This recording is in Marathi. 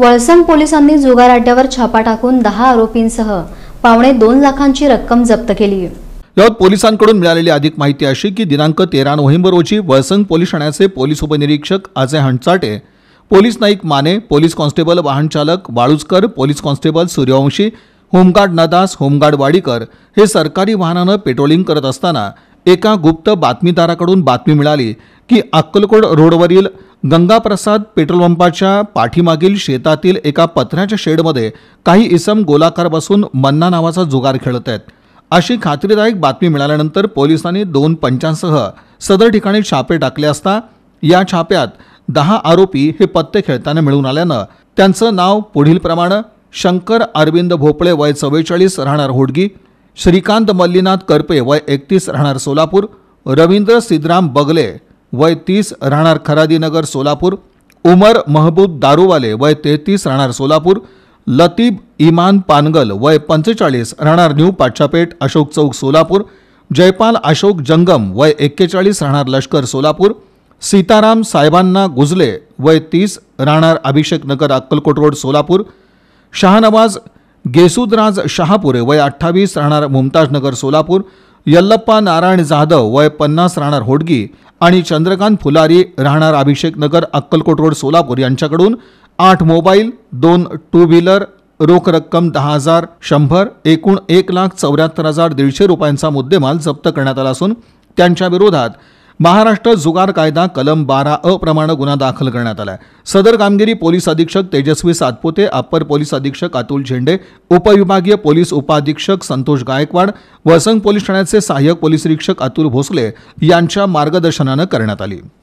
वळसंग पोलिसांनी जुगार अड्ड्यावर छापा टाकून दहा आरोपींसह पावणे दोन लाखांची रक्कम जप्त केली यावर पोलिसांकडून मिळालेली अधिक माहिती अशी की दिनांक तेरा नोव्हेंबर रोजी वळसंग पोलीस ठाण्याचे पोलीस उपनिरीक्षक Ajay Handchate police Naik Mane police constable वाहनचालक Walujkar police constable Suryavanshi home guard Nadas home guard Wadikar हे सरकारी वाहनानं पेट्रोलिंग करत असताना एका गुप्त बातमीदाराकडून बातमी मिळाली की अक्कलकोट रोडवरील गंगाप्रसाद पेट्रोल पंपाच्या पाठीमागील शेतातील एका पत्र्याच्या शेडमध्ये काही इसम गोलाकार बसून मन्ना नावाचा जुगार खेळत आहेत अशी खात्रीदायक बातमी मिळाल्यानंतर पोलिसांनी दोन पंचांसह सदर ठिकाणी छापे टाकले असता या छाप्यात दहा आरोपी हे पत्ते खेळताना मिळून आल्यानं त्यांचं नाव पुढीलप्रमाणे शंकर अरविंद भोपळे वय चव्वेचाळीस राहणार होडगी श्रीकांत मल्लीनाथ करपे वय एकतीस राहणार सोलापूर रवींद्र सिद्धराम बगले वय तीस राहणार खरादीनगर सोलापूर उमर महबूब दारूवाले वय तेहतीस राहणार सोलापूर लतीब इमान पानगल वय पंचेचाळीस राहणार न्यू पाटशापेठ अशोक चौक सोलापूर जयपाल अशोक जंगम वय एक्केचाळीस राहणार लष्कर सोलापूर सीताराम साहेबांना गुजले वय तीस राहणार अभिषेक नगर अक्कलकोट रोड सोलापूर शाहनवाज गेसुदराज शहापुरे वय अठ्ठावीस राहणार मुमताजनगर सोलापूर यल्लप्पा नारायण जाधव वय पन्नास राहणार होडगी आणि चंद्रकांत फुलारी राहणार अभिषेक नगर अक्कलकोट रोड सोलापूर यांच्याकडून आठ मोबाईल दोन टू व्हीलर रोख रक्कम दहा हजार शंभर एकूण एक लाख चौऱ्याहत्तर हजार दीडशे रुपयांचा मुद्देमाल जप्त करण्यात आला असून त्यांच्या विरोधात महाराष्ट्र जुगार कायदा कलम बारा अ गुन्हा दाखल करण्यात आला आहे सदर कामगिरी पोलीस अधीक्षक तेजस्वी सातपुते अप्पर पोलीस अधीक्षक अतुल झेंडे उपविभागीय पोलीस उपाधीक्षक संतोष गायकवाड वसंग पोलीस ठाण्याचे सहाय्यक पोलीस निरीक्षक अतुल भोसले यांच्या मार्गदर्शनानं करण्यात आली